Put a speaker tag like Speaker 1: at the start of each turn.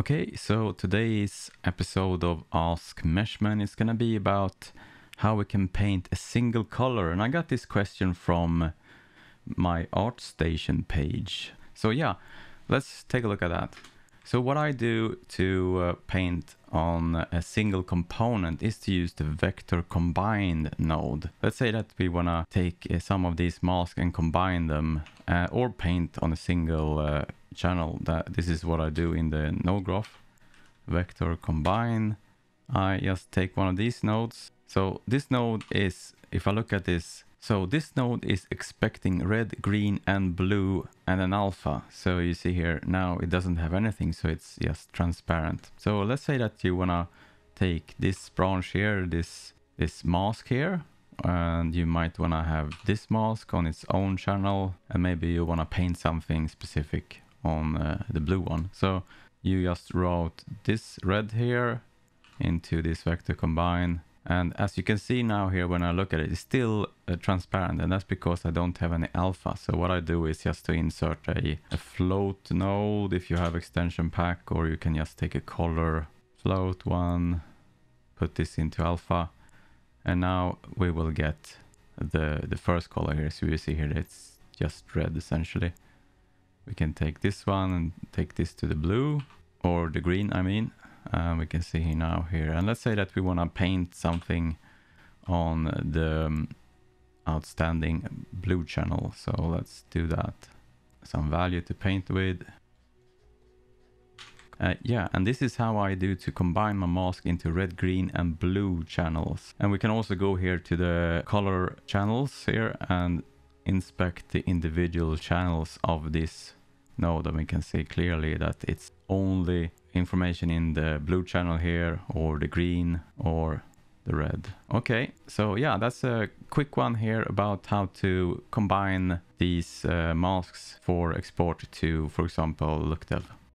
Speaker 1: Okay, so today's episode of Ask Meshman is gonna be about how we can paint a single color. And I got this question from my ArtStation page. So yeah, let's take a look at that. So what I do to uh, paint on a single component is to use the vector combined node. Let's say that we want to take uh, some of these masks and combine them uh, or paint on a single uh, channel that this is what I do in the node graph vector combine I just take one of these nodes so this node is if I look at this so this node is expecting red green and blue and an alpha so you see here now it doesn't have anything so it's just transparent so let's say that you wanna take this branch here this this mask here and you might want to have this mask on its own channel and maybe you want to paint something specific on uh, the blue one. So you just route this red here into this vector combine. And as you can see now here, when I look at it, it's still uh, transparent and that's because I don't have any alpha. So what I do is just to insert a, a float node if you have extension pack or you can just take a color float one, put this into alpha. And now we will get the, the first color here. So you see here it's just red essentially. We can take this one and take this to the blue or the green, I mean. Uh, we can see now here. And let's say that we want to paint something on the um, outstanding blue channel. So let's do that. Some value to paint with. Uh, yeah, and this is how I do to combine my mask into red, green and blue channels. And we can also go here to the color channels here and inspect the individual channels of this node and we can see clearly that it's only information in the blue channel here or the green or the red. Okay, so yeah, that's a quick one here about how to combine these uh, masks for export to, for example, LookDev.